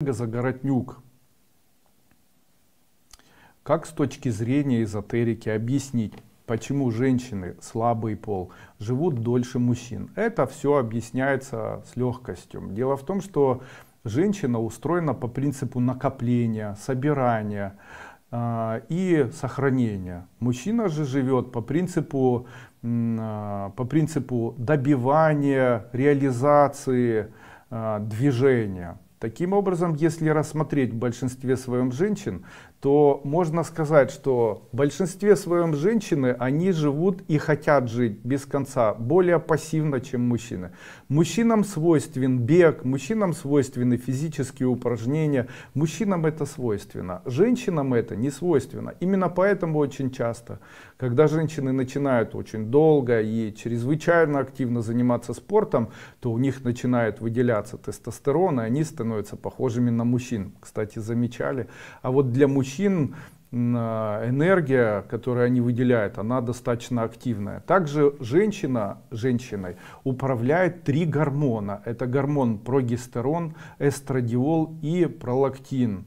Загороднюк. Как с точки зрения эзотерики объяснить, почему женщины, слабый пол, живут дольше мужчин? Это все объясняется с легкостью. Дело в том, что женщина устроена по принципу накопления, собирания э, и сохранения. Мужчина же живет по принципу, э, по принципу добивания, реализации, э, движения. Таким образом, если рассмотреть в большинстве своем женщин, то можно сказать, что в большинстве своем женщины, они живут и хотят жить без конца, более пассивно, чем мужчины. Мужчинам свойствен бег, мужчинам свойственны физические упражнения, мужчинам это свойственно, женщинам это не свойственно. Именно поэтому очень часто, когда женщины начинают очень долго и чрезвычайно активно заниматься спортом, то у них начинает выделяться тестостерон, и они становятся похожими на мужчин. Кстати, замечали. А вот для мужчин мужчин а, энергия, которую они выделяют, она достаточно активная. Также женщина женщиной управляет три гормона. Это гормон прогестерон, эстрадиол и пролактин.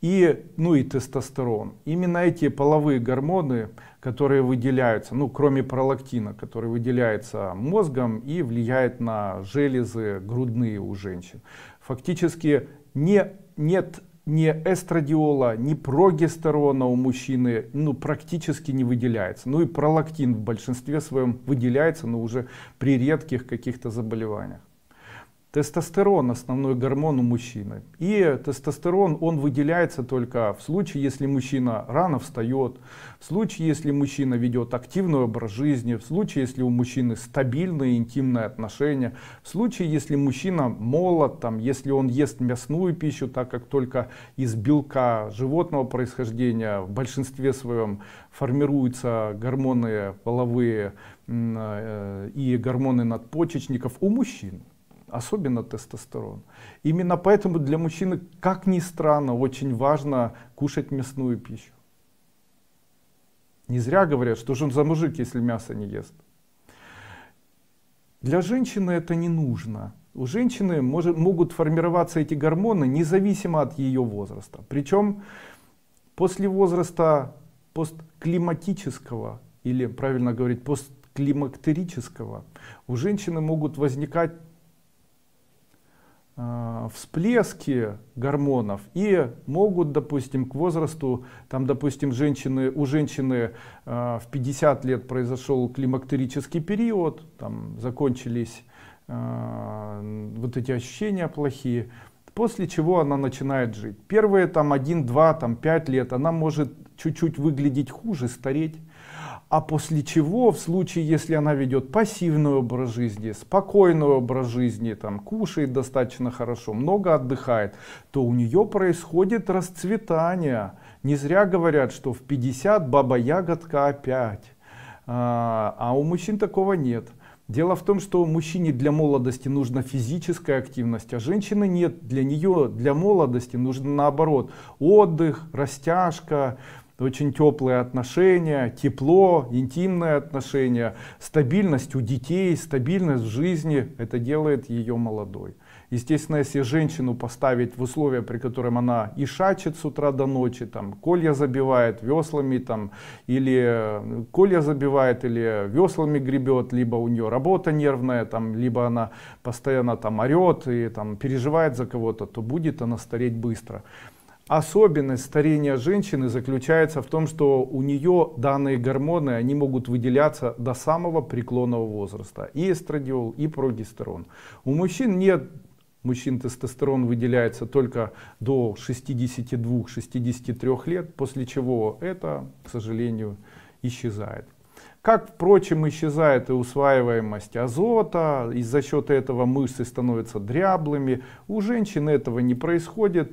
И, ну и тестостерон. Именно эти половые гормоны, которые выделяются, ну кроме пролактина, который выделяется мозгом и влияет на железы грудные у женщин. Фактически не, нет ни эстрадиола, ни прогестерона у мужчины ну, практически не выделяется. Ну и пролактин в большинстве своем выделяется, но уже при редких каких-то заболеваниях. Тестостерон – основной гормон у мужчины. И тестостерон, он выделяется только в случае, если мужчина рано встает, в случае, если мужчина ведет активный образ жизни, в случае, если у мужчины стабильные интимные отношения, в случае, если мужчина молод, там, если он ест мясную пищу, так как только из белка животного происхождения в большинстве своем формируются гормоны половые э, и гормоны надпочечников у мужчин особенно тестостерон. Именно поэтому для мужчины, как ни странно, очень важно кушать мясную пищу. Не зря говорят, что же он за мужик, если мясо не ест. Для женщины это не нужно. У женщины может, могут формироваться эти гормоны независимо от ее возраста. Причем после возраста постклиматического, или правильно говорить, постклимактерического, у женщины могут возникать Э, всплески гормонов и могут, допустим, к возрасту, там, допустим, женщины, у женщины э, в 50 лет произошел климактерический период, там закончились э, вот эти ощущения плохие, после чего она начинает жить. Первые там 1, 2, там 5 лет она может чуть-чуть выглядеть хуже, стареть. А после чего, в случае, если она ведет пассивный образ жизни, спокойный образ жизни, там, кушает достаточно хорошо, много отдыхает, то у нее происходит расцветание. Не зря говорят, что в 50 баба ягодка опять. А, а у мужчин такого нет. Дело в том, что мужчине для молодости нужна физическая активность, а женщины нет. Для нее, для молодости нужен наоборот отдых, растяжка, очень теплые отношения, тепло, интимные отношения, стабильность у детей, стабильность в жизни, это делает ее молодой. Естественно, если женщину поставить в условия, при котором она и шачет с утра до ночи, там, колья забивает веслами, там, или э, колья забивает, или веслами гребет, либо у нее работа нервная, там, либо она постоянно там орет и там, переживает за кого-то, то будет она стареть быстро. Особенность старения женщины заключается в том, что у нее данные гормоны, они могут выделяться до самого преклонного возраста. И эстрадиол, и прогестерон. У мужчин нет мужчин тестостерон выделяется только до 62-63 лет, после чего это, к сожалению, исчезает. Как, впрочем, исчезает и усваиваемость азота, и за счет этого мышцы становятся дряблыми. У женщин этого не происходит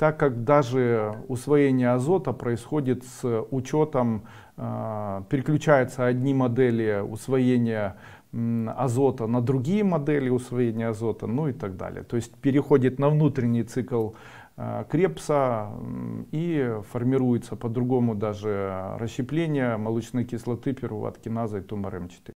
так как даже усвоение азота происходит с учетом, а, переключаются одни модели усвоения азота на другие модели усвоения азота, ну и так далее. То есть переходит на внутренний цикл а, Крепса и формируется по-другому даже расщепление молочной кислоты первого и тумор М4.